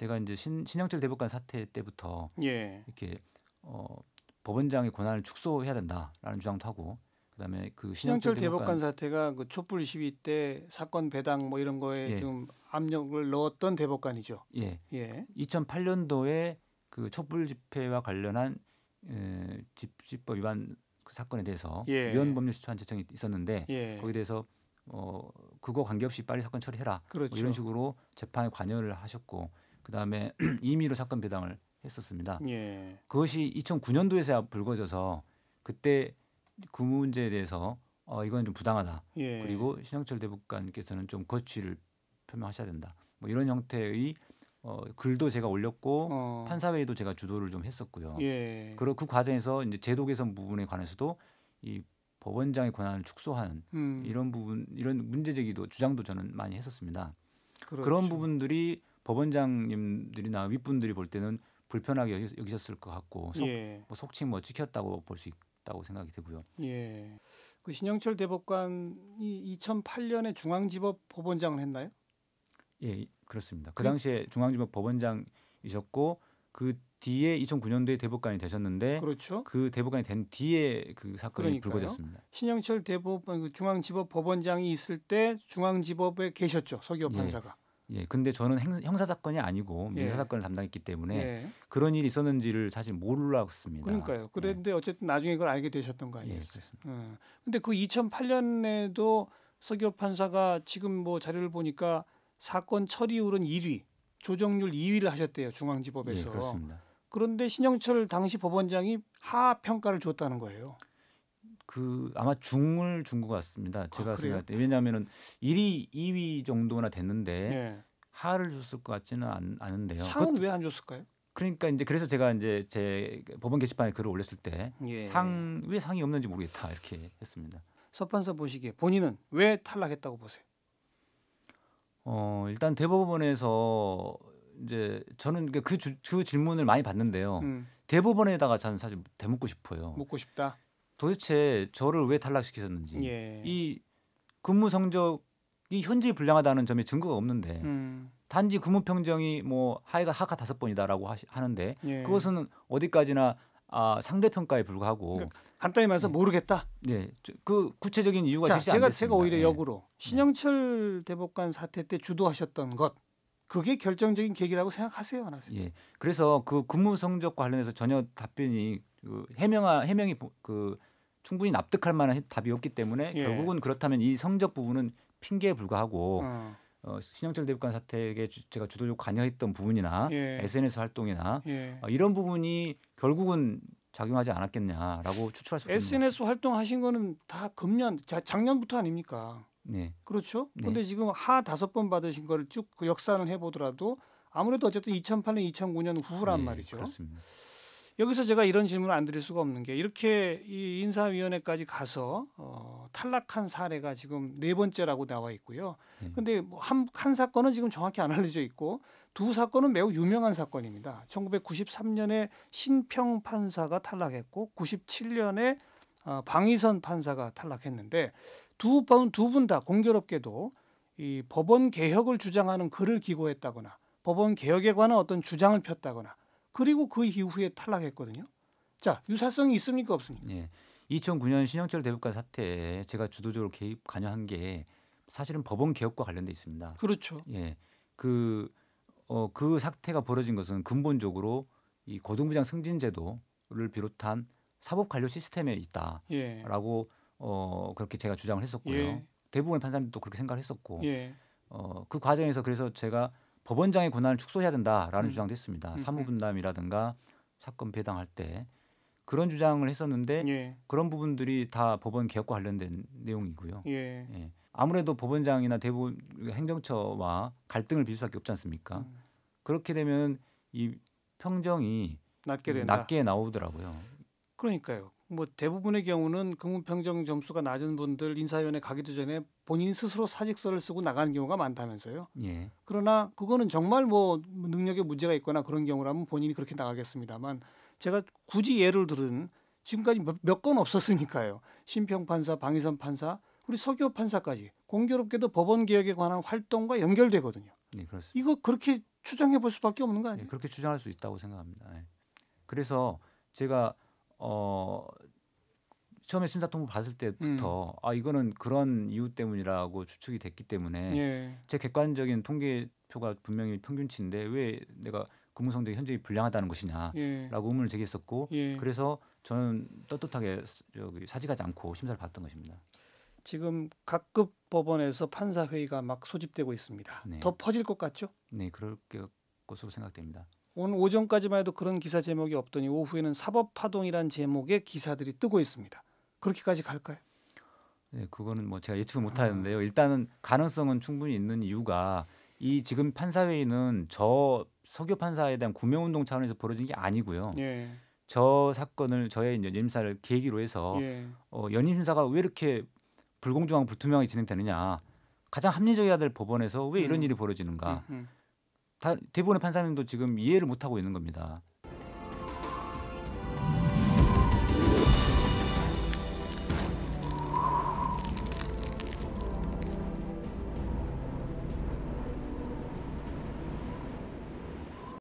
제가 이제 신, 신영철 대법관 사태 때부터 예. 이렇게 어, 법원장의 권한을 축소해야 된다라는 주장도 하고 그다음에 그 신영철, 신영철 대법관, 대법관, 사태가 그 촛불 시위 때 사건 배당 뭐 이런 거에 예. 지금 압력을 넣었던 대법관이죠. 예. 예. 2008년도에 그 촛불 집회와 관련한 에, 집시법 위반 그 사건에 대해서 예. 위헌 법률 소한 제청이 있었는데 예. 거기에 대해서 어 그거 관계없이 빨리 사건 처리해라 뭐 그렇죠. 뭐 이런 식으로 재판에 관여를 하셨고 그다음에 임의로 사건 배당을 했었습니다. 예. 그것이 2009년도에서야 불거져서 그때 그 문제에 대해서 어 이건 좀 부당하다. 예. 그리고 신영철 대법관께서는 좀 거취를 표명하셔야 된다. 뭐 이런 형태의 어 글도 제가 올렸고 어. 판사회의도 제가 주도를 좀 했었고요. 예. 그리고 그 과정에서 이제 제도 개선 부분에 관해서도 이 법원장의 권한을 축소하는 음. 이런 부분 이런 문제 제기도 주장도 저는 많이 했었습니다. 그렇죠. 그런 부분들이 법원장님들이나 윗분들이 볼 때는 불편하게 여기셨을 것 같고 속, 예. 뭐 속칭 뭐 지켰다고 볼 수 있다고 생각이 되고요. 예. 그 신영철 대법관이 2008년에 중앙지법 법원장을 했나요? 예, 그렇습니다. 그 당시에 그 중앙지법 법원장이셨고 그 뒤에 2009년도에 대법관이 되셨는데 그렇죠. 그 대법관이 된 뒤에 그 사건이 그러니까요. 불거졌습니다. 신영철 대법 그 중앙지법 법원장이 있을 때 중앙지법에 계셨죠 서기호 예. 판사가. 예, 근데 저는 형사 사건이 아니고 민사 예. 사건을 담당했기 때문에 예. 그런 일이 있었는지를 사실 몰랐습니다. 그러니까요. 그런데 예. 어쨌든 나중에 그걸 알게 되셨던 거아니에요 예, 그런데 예. 그 2008년에도 서기호 판사가 지금 뭐 자료를 보니까 사건 처리율은 1위, 조정률 2위를 하셨대요 중앙지법에서. 예, 그렇습니다. 그런데 신영철 당시 법원장이 하 평가를 줬다는 거예요. 그 아마 중을 준 것 같습니다. 아, 제가 아, 생각할 때 왜냐하면은 1위, 2위 정도나 됐는데 네. 하를 줬을 것 같지는 않, 은데요 상은 왜 안 줬을까요? 그러니까 이제 그래서 제가 이제 제 법원 게시판에 글을 올렸을 때 상왜 예. 상이 없는지 모르겠다 이렇게 했습니다. 서판사 보시기에 본인은 왜 탈락했다고 보세요? 어 일단 대법원에서 이제 저는 그, 주, 그 질문을 많이 받는데요. 음. 대법원에다가 저는 사실 대묻고 싶어요. 묻고 싶다. 도대체 저를 왜 탈락시키셨는지 예. 이 근무 성적이 현재 불량하다는 점에 증거가 없는데 음. 단지 근무 평정이 뭐 하이가 하카 다섯 번이다라고 하는데 예. 그것은 어디까지나 아, 상대 평가에 불과하고 그러니까 간단히 말해서 네. 모르겠다. 네, 그 구체적인 이유가 자, 제가 됐습니다. 제가 오히려 네. 역으로 네. 신영철 대법관 사태 때 주도하셨던 것 그게 결정적인 계기라고 생각하세요, 안 하세요? 예. 그래서 그 근무 성적과 관련해서 전혀 답변이 그 해명하 해명이 그 충분히 납득할 만한 답이 없기 때문에 예. 결국은 그렇다면 이 성적 부분은 핑계에 불과하고 어. 어, 신영철 대법관 사태에 주, 제가 주도적으로 관여했던 부분이나 예. SNS 활동이나 예. 어, 이런 부분이 결국은 작용하지 않았겠냐라고 추출할수 있는 SNS 활동하신 거는 다 금년 자, 작년부터 아닙니까? 네. 그렇죠. 네. 근데 지금 하 다섯 번 받으신 거를 쭉 그 역산을 해 보더라도 아무래도 어쨌든 2008년 2009년 후란 네, 말이죠. 그렇습니다. 여기서 제가 이런 질문을 안 드릴 수가 없는 게 이렇게 이 인사위원회까지 가서 어, 탈락한 사례가 지금 네 번째라고 나와 있고요. 음. 근데 뭐한 한 사건은 지금 정확히 안 알려져 있고 두 사건은 매우 유명한 사건입니다. 1993년에 신평 판사가 탈락했고 97년에 어, 방위선 판사가 탈락했는데 두번두분 다 공교롭게도 이 법원 개혁을 주장하는 글을 기고했다거나 법원 개혁에 관한 어떤 주장을 폈다거나 그리고 그 이후에 탈락했거든요. 자 유사성이 있습니까 없습니까? 예. 2009년 신영철 대법관 사태에 제가 주도적으로 개입 관여한 게 사실은 법원 개혁과 관련돼 있습니다. 그렇죠. 예. 그, 어, 그 사태가 벌어진 것은 근본적으로 이 고등부장 승진제도를 비롯한 사법 관료 시스템에 있다라고 예. 어, 그렇게 제가 주장을 했었고요. 예. 대부분의 판사님도 그렇게 생각을 했었고 예. 어, 그 과정에서 그래서 제가 법원장의 권한을 축소해야 된다라는 음. 주장도 했습니다. 음. 음. 사무분담이라든가 사건 배당할 때 그런 주장을 했었는데 예. 그런 부분들이 다 법원 개혁과 관련된 내용이고요. 예. 예. 아무래도 법원장이나 대법 행정처와 갈등을 빚을 수밖에 없지 않습니까? 음. 그렇게 되면 이 평정이 낮게, 낮게 나오더라고요. 그러니까요. 뭐 대부분의 경우는 근무평정 점수가 낮은 분들 인사위원회 가기도 전에 본인 스스로 사직서를 쓰고 나가는 경우가 많다면서요. 예. 그러나 그거는 정말 뭐 능력에 문제가 있거나 그런 경우라면 본인이 그렇게 나가겠습니다만 제가 굳이 예를 들은 지금까지 몇 건 없었으니까요. 심평 판사, 방위선 판사, 우리 서기 판사까지 공교롭게도 법원 개혁에 관한 활동과 연결되거든요. 네, 그렇습니다. 이거 그렇게 추정해 볼 수밖에 없는 거 아니에요? 네, 그렇게 추정할 수 있다고 생각합니다. 네. 그래서 제가 어 처음에 심사통보 봤을 때부터 음. 아 이거는 그런 이유 때문이라고 추측이 됐기 때문에 예. 제 객관적인 통계표가 분명히 평균치인데 왜 내가 근무성적이 현저히 불량하다는 것이냐라고 예. 의문을 제기했었고 예. 그래서 저는 떳떳하게 여기 사직하지 않고 심사를 받던 것입니다. 지금 각급 법원에서 판사 회의가 막 소집되고 있습니다. 네. 더 퍼질 것 같죠? 네, 그럴 것으로 생각됩니다. 오늘 오전까지만 해도 그런 기사 제목이 없더니 오후에는 사법 파동이란 제목의 기사들이 뜨고 있습니다. 그렇게까지 갈까요? 네, 그거는 뭐 제가 예측을 못 아. 하는데요. 일단은 가능성은 충분히 있는 이유가 이 지금 판사회의는 저 석유 판사에 대한 구명 운동 차원에서 벌어진 게 아니고요. 예. 저 사건을 저의 이제 임사를 계기로 해서 예. 어, 연임 사가왜 이렇게 불공정하고 불투명하게 진행되느냐 가장 합리적이어야 될 법원에서 왜 이런 음. 일이 벌어지는가 음, 음. 대부분의 판사님도 지금 이해를 못하고 있는 겁니다.